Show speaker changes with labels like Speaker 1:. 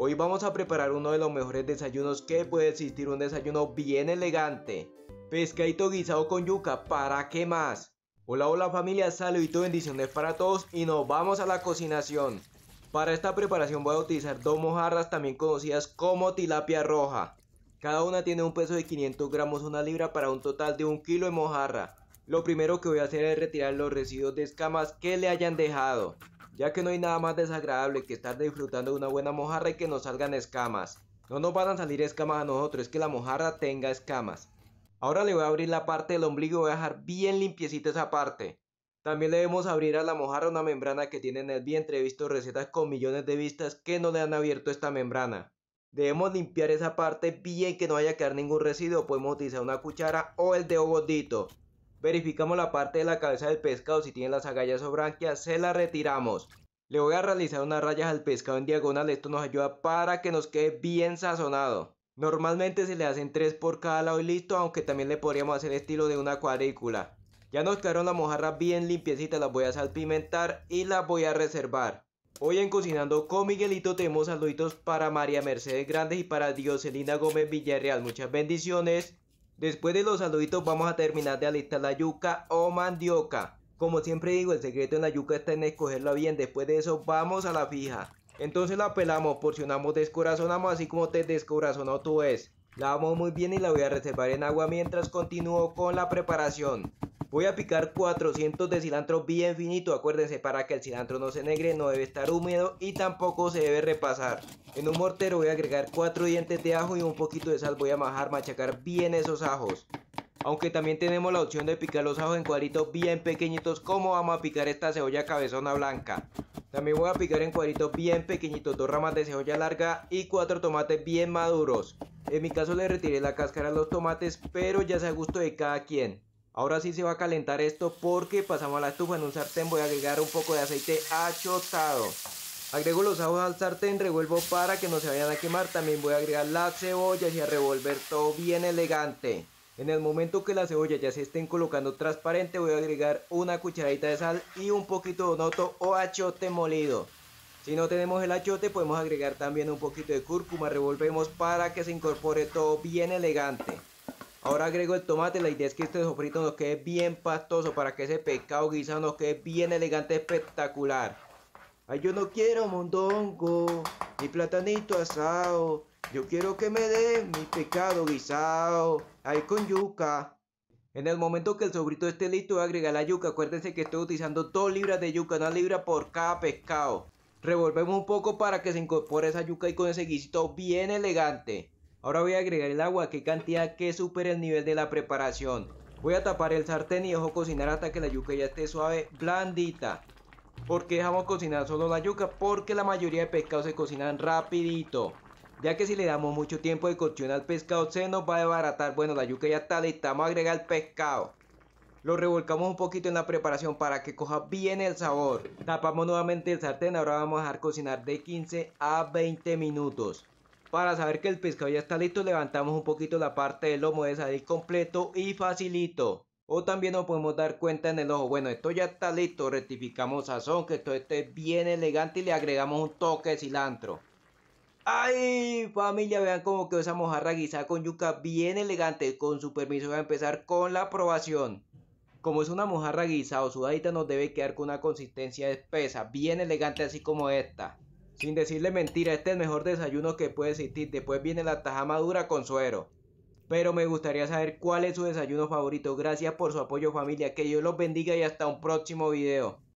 Speaker 1: Hoy vamos a preparar uno de los mejores desayunos que puede existir, un desayuno bien elegante. Pescadito guisado con yuca, ¿para qué más? Hola, hola familia, saludito, bendiciones para todos y nos vamos a la cocinación. Para esta preparación voy a utilizar dos mojarras también conocidas como tilapia roja. Cada una tiene un peso de 500 gramos, una libra para un total de un kilo de mojarra. Lo primero que voy a hacer es retirar los residuos de escamas que le hayan dejado ya que no hay nada más desagradable que estar disfrutando de una buena mojarra y que nos salgan escamas. No nos van a salir escamas a nosotros, es que la mojarra tenga escamas. Ahora le voy a abrir la parte del ombligo, y voy a dejar bien limpiecita esa parte. También le debemos abrir a la mojarra una membrana que tiene en el vientre. He visto recetas con millones de vistas que no le han abierto esta membrana. Debemos limpiar esa parte bien que no haya quedar ningún residuo. Podemos utilizar una cuchara o el dedo gordito. Verificamos la parte de la cabeza del pescado, si tiene las agallas o branquias, se la retiramos. Le voy a realizar unas rayas al pescado en diagonal, esto nos ayuda para que nos quede bien sazonado. Normalmente se le hacen tres por cada lado y listo, aunque también le podríamos hacer estilo de una cuadrícula. Ya nos quedaron las mojarras bien limpiecitas, las voy a salpimentar y las voy a reservar. Hoy en Cocinando con Miguelito tenemos saluditos para María Mercedes Grandes y para Dioselina Gómez Villarreal. Muchas bendiciones. Después de los saluditos vamos a terminar de alistar la yuca o mandioca. Como siempre digo, el secreto en la yuca está en escogerla bien. Después de eso vamos a la fija. Entonces la pelamos, porcionamos, descorazonamos así como te descorazonó tú es. La amo muy bien y la voy a reservar en agua mientras continúo con la preparación. Voy a picar 400 de cilantro bien finito, acuérdense, para que el cilantro no se negre, no debe estar húmedo y tampoco se debe repasar. En un mortero voy a agregar 4 dientes de ajo y un poquito de sal, voy a majar, machacar bien esos ajos. Aunque también tenemos la opción de picar los ajos en cuadritos bien pequeñitos como vamos a picar esta cebolla cabezona blanca. También voy a picar en cuadritos bien pequeñitos, dos ramas de cebolla larga y cuatro tomates bien maduros. En mi caso le retiré la cáscara a los tomates, pero ya sea a gusto de cada quien. Ahora sí se va a calentar esto porque pasamos a la estufa. En un sartén voy a agregar un poco de aceite achotado. Agrego los ajos al sartén, revuelvo para que no se vayan a quemar. También voy a agregar las cebollas y a revolver todo bien elegante. En el momento que las cebollas ya se estén colocando transparente voy a agregar una cucharadita de sal y un poquito de noto o achote molido. Si no tenemos el achote podemos agregar también un poquito de cúrcuma, revolvemos para que se incorpore todo bien elegante. Ahora agrego el tomate, la idea es que este sofrito nos quede bien pastoso para que ese pescado guisado nos quede bien elegante, espectacular. Ay, yo no quiero mondongo, ni platanito asado. Yo quiero que me den mi pescado guisado, ahí con yuca. En el momento que el sofrito esté listo, voy la yuca. Acuérdense que estoy utilizando 2 libras de yuca, una libra por cada pescado. Revolvemos un poco para que se incorpore esa yuca y con ese guisito bien elegante. Ahora voy a agregar el agua, qué cantidad que supere el nivel de la preparación. Voy a tapar el sartén y dejo cocinar hasta que la yuca ya esté suave, blandita. ¿Por qué dejamos cocinar solo la yuca? Porque la mayoría de pescados se cocinan rapidito. Ya que si le damos mucho tiempo de cocción al pescado se nos va a desbaratar. Bueno, la yuca ya está lista, vamos a agregar el pescado. Lo revolcamos un poquito en la preparación para que coja bien el sabor. Tapamos nuevamente el sartén, ahora vamos a dejar cocinar de 15 a 20 minutos. Para saber que el pescado ya está listo, levantamos un poquito la parte del lomo de salir completo y facilito. O también nos podemos dar cuenta en el ojo. Bueno, esto ya está listo. Rectificamos sazón, que esto esté bien elegante y le agregamos un toque de cilantro. ¡Ay, familia! Vean cómo quedó esa mojarra guisada con yuca bien elegante. Con su permiso voy a empezar con la aprobación. Como es una mojarra guisada o sudadita, nos debe quedar con una consistencia espesa, bien elegante así como esta. Sin decirle mentira, este es el mejor desayuno que puede existir. Después viene la taja madura con suero. Pero me gustaría saber cuál es su desayuno favorito. Gracias por su apoyo familia. Que Dios los bendiga y hasta un próximo video.